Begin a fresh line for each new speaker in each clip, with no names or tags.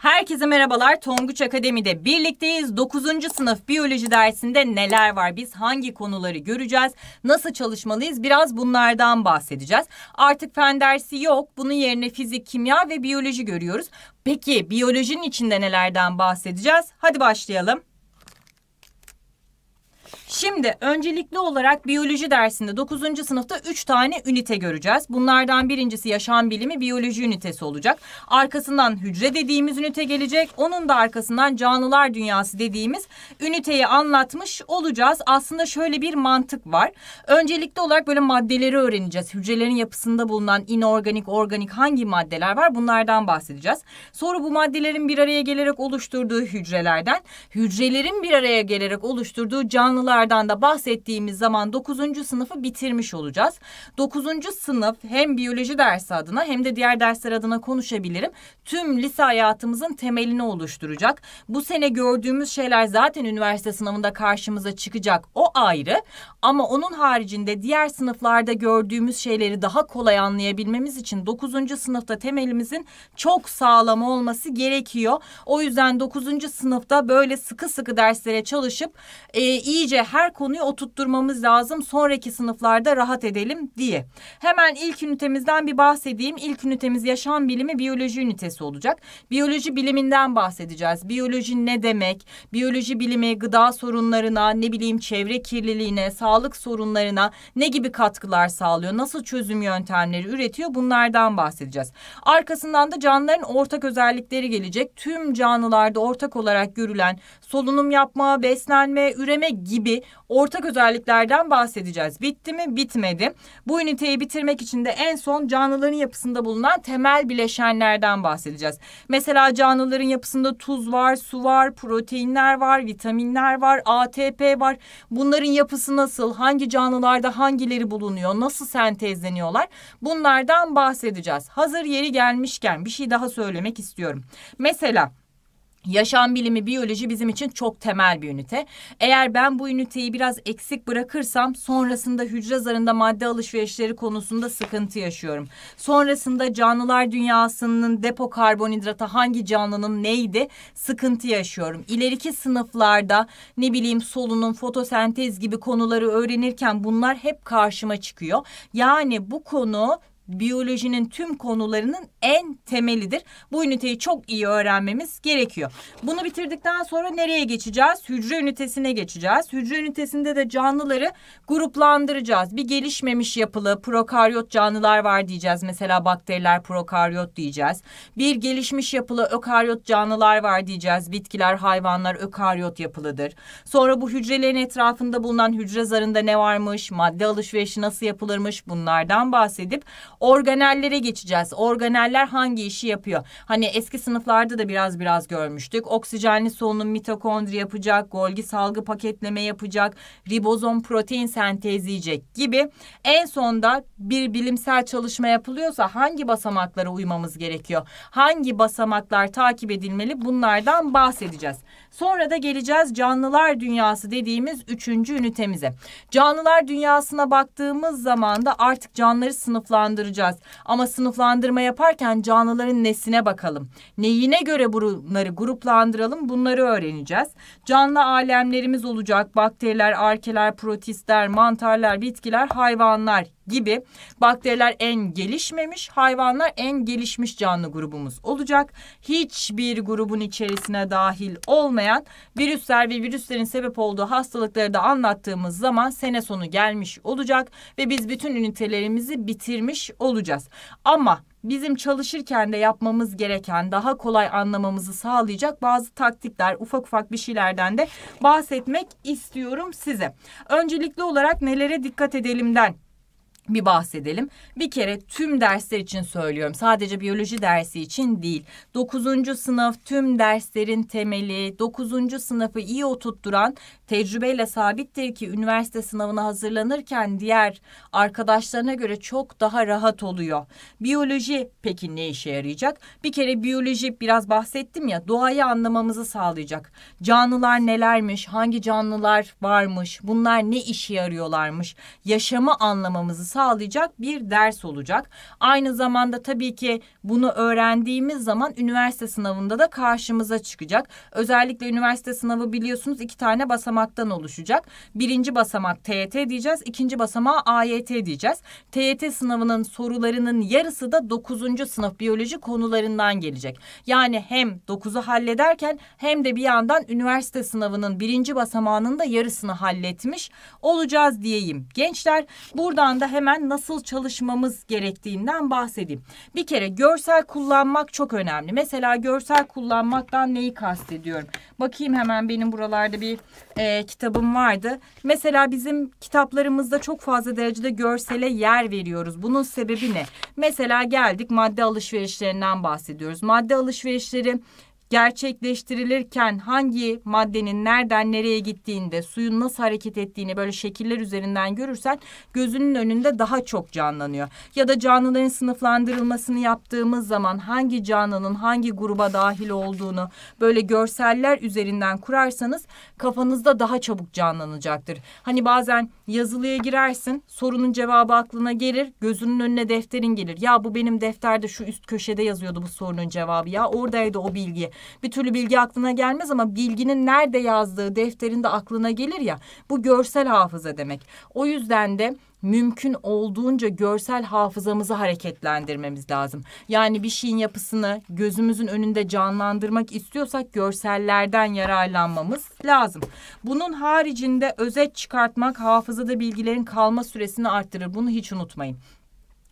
Herkese merhabalar. Tonguç Akademi'de birlikteyiz. 9. sınıf biyoloji dersinde neler var? Biz hangi konuları göreceğiz? Nasıl çalışmalıyız? Biraz bunlardan bahsedeceğiz. Artık fen dersi yok. Bunun yerine fizik, kimya ve biyoloji görüyoruz. Peki biyolojinin içinde nelerden bahsedeceğiz? Hadi başlayalım. Şimdi öncelikli olarak biyoloji dersinde 9. sınıfta 3 tane ünite göreceğiz. Bunlardan birincisi yaşam bilimi biyoloji ünitesi olacak. Arkasından hücre dediğimiz ünite gelecek. Onun da arkasından canlılar dünyası dediğimiz üniteyi anlatmış olacağız. Aslında şöyle bir mantık var. Öncelikli olarak böyle maddeleri öğreneceğiz. Hücrelerin yapısında bulunan inorganik, organik hangi maddeler var bunlardan bahsedeceğiz. Sonra bu maddelerin bir araya gelerek oluşturduğu hücrelerden, hücrelerin bir araya gelerek oluşturduğu canlılar sınıflardan da bahsettiğimiz zaman 9. sınıfı bitirmiş olacağız. 9. sınıf hem biyoloji dersi adına hem de diğer dersler adına konuşabilirim. Tüm lise hayatımızın temelini oluşturacak. Bu sene gördüğümüz şeyler zaten üniversite sınavında karşımıza çıkacak. O ayrı ama onun haricinde diğer sınıflarda gördüğümüz şeyleri daha kolay anlayabilmemiz için 9. sınıfta temelimizin çok sağlam olması gerekiyor. O yüzden 9. sınıfta böyle sıkı sıkı derslere çalışıp e, iyice her konuyu oturtturmamız lazım sonraki sınıflarda rahat edelim diye. Hemen ilk ünitemizden bir bahsedeyim. İlk ünitemiz yaşam bilimi biyoloji ünitesi olacak. Biyoloji biliminden bahsedeceğiz. Biyoloji ne demek? Biyoloji bilimi gıda sorunlarına, ne bileyim çevre kirliliğine, sağlık sorunlarına ne gibi katkılar sağlıyor? Nasıl çözüm yöntemleri üretiyor? Bunlardan bahsedeceğiz. Arkasından da canlıların ortak özellikleri gelecek. Tüm canlılarda ortak olarak görülen solunum yapma, beslenme, üreme gibi ortak özelliklerden bahsedeceğiz. Bitti mi? Bitmedi. Bu üniteyi bitirmek için de en son canlıların yapısında bulunan temel bileşenlerden bahsedeceğiz. Mesela canlıların yapısında tuz var, su var, proteinler var, vitaminler var, ATP var. Bunların yapısı nasıl? Hangi canlılarda hangileri bulunuyor? Nasıl sentezleniyorlar? Bunlardan bahsedeceğiz. Hazır yeri gelmişken bir şey daha söylemek istiyorum. Mesela Yaşam bilimi biyoloji bizim için çok temel bir ünite. Eğer ben bu üniteyi biraz eksik bırakırsam sonrasında hücre zarında madde alışverişleri konusunda sıkıntı yaşıyorum. Sonrasında canlılar dünyasının depo karbonhidratı hangi canlının neydi sıkıntı yaşıyorum. İleriki sınıflarda ne bileyim solunum, fotosentez gibi konuları öğrenirken bunlar hep karşıma çıkıyor. Yani bu konu biyolojinin tüm konularının en temelidir. Bu üniteyi çok iyi öğrenmemiz gerekiyor. Bunu bitirdikten sonra nereye geçeceğiz? Hücre ünitesine geçeceğiz. Hücre ünitesinde de canlıları gruplandıracağız. Bir gelişmemiş yapılı prokaryot canlılar var diyeceğiz. Mesela bakteriler prokaryot diyeceğiz. Bir gelişmiş yapılı ökaryot canlılar var diyeceğiz. Bitkiler, hayvanlar ökaryot yapılıdır. Sonra bu hücrelerin etrafında bulunan hücre zarında ne varmış, madde alışverişi nasıl yapılırmış bunlardan bahsedip Organellere geçeceğiz. Organeller hangi işi yapıyor? Hani eski sınıflarda da biraz biraz görmüştük. Oksijenli solunum mitokondri yapacak, Golgi salgı paketleme yapacak, ribozom protein sentezleyecek gibi. En sonda bir bilimsel çalışma yapılıyorsa hangi basamaklara uymamız gerekiyor? Hangi basamaklar takip edilmeli? Bunlardan bahsedeceğiz. Sonra da geleceğiz canlılar dünyası dediğimiz üçüncü ünitemize. Canlılar dünyasına baktığımız zaman da artık canlıları sınıflandıracağız soracağız. Ama sınıflandırma yaparken canlıların nesine bakalım. Neyine göre bunları gruplandıralım bunları öğreneceğiz. Canlı alemlerimiz olacak. Bakteriler, arkeler, protistler, mantarlar, bitkiler, hayvanlar gibi bakteriler en gelişmemiş, hayvanlar en gelişmiş canlı grubumuz olacak. Hiçbir grubun içerisine dahil olmayan virüsler ve virüslerin sebep olduğu hastalıkları da anlattığımız zaman sene sonu gelmiş olacak ve biz bütün ünitelerimizi bitirmiş olacağız. Ama bizim çalışırken de yapmamız gereken daha kolay anlamamızı sağlayacak bazı taktikler ufak ufak bir şeylerden de bahsetmek istiyorum size. Öncelikli olarak nelere dikkat edelimden bir bahsedelim. Bir kere tüm dersler için söylüyorum. Sadece biyoloji dersi için değil. Dokuzuncu sınıf tüm derslerin temeli. Dokuzuncu sınıfı iyi oturtturan tecrübeyle sabittir ki üniversite sınavına hazırlanırken diğer arkadaşlarına göre çok daha rahat oluyor. Biyoloji peki ne işe yarayacak? Bir kere biyoloji biraz bahsettim ya doğayı anlamamızı sağlayacak. Canlılar nelermiş, hangi canlılar varmış, bunlar ne işe yarıyorlarmış, yaşamı anlamamızı sağlayacak sağlayacak bir ders olacak. Aynı zamanda tabii ki bunu öğrendiğimiz zaman üniversite sınavında da karşımıza çıkacak. Özellikle üniversite sınavı biliyorsunuz iki tane basamaktan oluşacak. Birinci basamak TYT diyeceğiz, ikinci basamağı AYT diyeceğiz. TYT sınavının sorularının yarısı da 9. sınıf biyoloji konularından gelecek. Yani hem 9'u hallederken hem de bir yandan üniversite sınavının birinci basamağının da yarısını halletmiş olacağız diyeyim. Gençler buradan da hemen hemen nasıl çalışmamız gerektiğinden bahsedeyim. Bir kere görsel kullanmak çok önemli. Mesela görsel kullanmaktan neyi kastediyorum? Bakayım hemen benim buralarda bir e, kitabım vardı. Mesela bizim kitaplarımızda çok fazla derecede görsele yer veriyoruz. Bunun sebebi ne? Mesela geldik madde alışverişlerinden bahsediyoruz. Madde alışverişleri gerçekleştirilirken hangi maddenin nereden nereye gittiğinde suyun nasıl hareket ettiğini böyle şekiller üzerinden görürsen gözünün önünde daha çok canlanıyor. Ya da canlıların sınıflandırılmasını yaptığımız zaman hangi canlının hangi gruba dahil olduğunu böyle görseller üzerinden kurarsanız kafanızda daha çabuk canlanacaktır. Hani bazen yazılıya girersin sorunun cevabı aklına gelir gözünün önüne defterin gelir. Ya bu benim defterde şu üst köşede yazıyordu bu sorunun cevabı ya oradaydı o bilgi bir türlü bilgi aklına gelmez ama bilginin nerede yazdığı defterinde aklına gelir ya. Bu görsel hafıza demek. O yüzden de mümkün olduğunca görsel hafızamızı hareketlendirmemiz lazım. Yani bir şeyin yapısını gözümüzün önünde canlandırmak istiyorsak görsellerden yararlanmamız lazım. Bunun haricinde özet çıkartmak hafızada bilgilerin kalma süresini arttırır. Bunu hiç unutmayın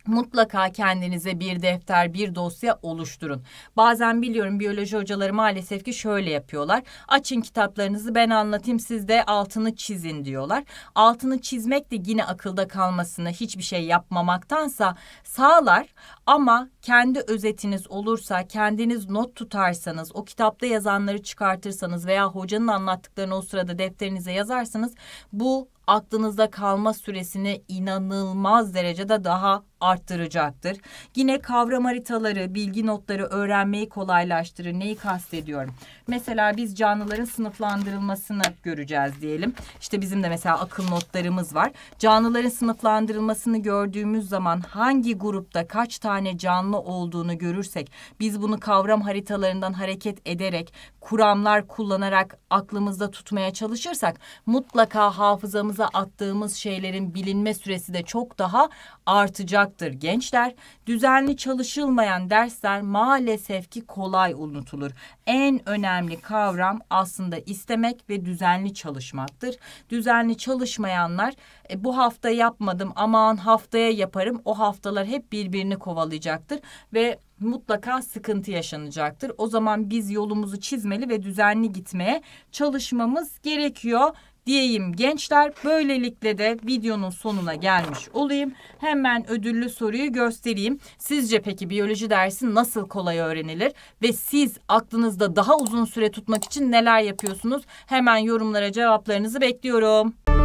mutlaka kendinize bir defter, bir dosya oluşturun. Bazen biliyorum biyoloji hocaları maalesef ki şöyle yapıyorlar. Açın kitaplarınızı ben anlatayım siz de altını çizin diyorlar. Altını çizmek de yine akılda kalmasını hiçbir şey yapmamaktansa sağlar ama kendi özetiniz olursa, kendiniz not tutarsanız, o kitapta yazanları çıkartırsanız veya hocanın anlattıklarını o sırada defterinize yazarsanız bu aklınızda kalma süresini inanılmaz derecede daha arttıracaktır. Yine kavram haritaları, bilgi notları öğrenmeyi kolaylaştırır. Neyi kastediyorum? Mesela biz canlıların sınıflandırılmasını göreceğiz diyelim. İşte bizim de mesela akıl notlarımız var. Canlıların sınıflandırılmasını gördüğümüz zaman hangi grupta kaç tane canlı olduğunu görürsek biz bunu kavram haritalarından hareket ederek kuramlar kullanarak aklımızda tutmaya çalışırsak mutlaka hafızamıza attığımız şeylerin bilinme süresi de çok daha artacak olacaktır gençler. Düzenli çalışılmayan dersler maalesef ki kolay unutulur. En önemli kavram aslında istemek ve düzenli çalışmaktır. Düzenli çalışmayanlar e, bu hafta yapmadım aman haftaya yaparım o haftalar hep birbirini kovalayacaktır ve mutlaka sıkıntı yaşanacaktır. O zaman biz yolumuzu çizmeli ve düzenli gitmeye çalışmamız gerekiyor diyeyim gençler. Böylelikle de videonun sonuna gelmiş olayım. Hemen ödüllü soruyu göstereyim. Sizce peki biyoloji dersi nasıl kolay öğrenilir? Ve siz aklınızda daha uzun süre tutmak için neler yapıyorsunuz? Hemen yorumlara cevaplarınızı bekliyorum.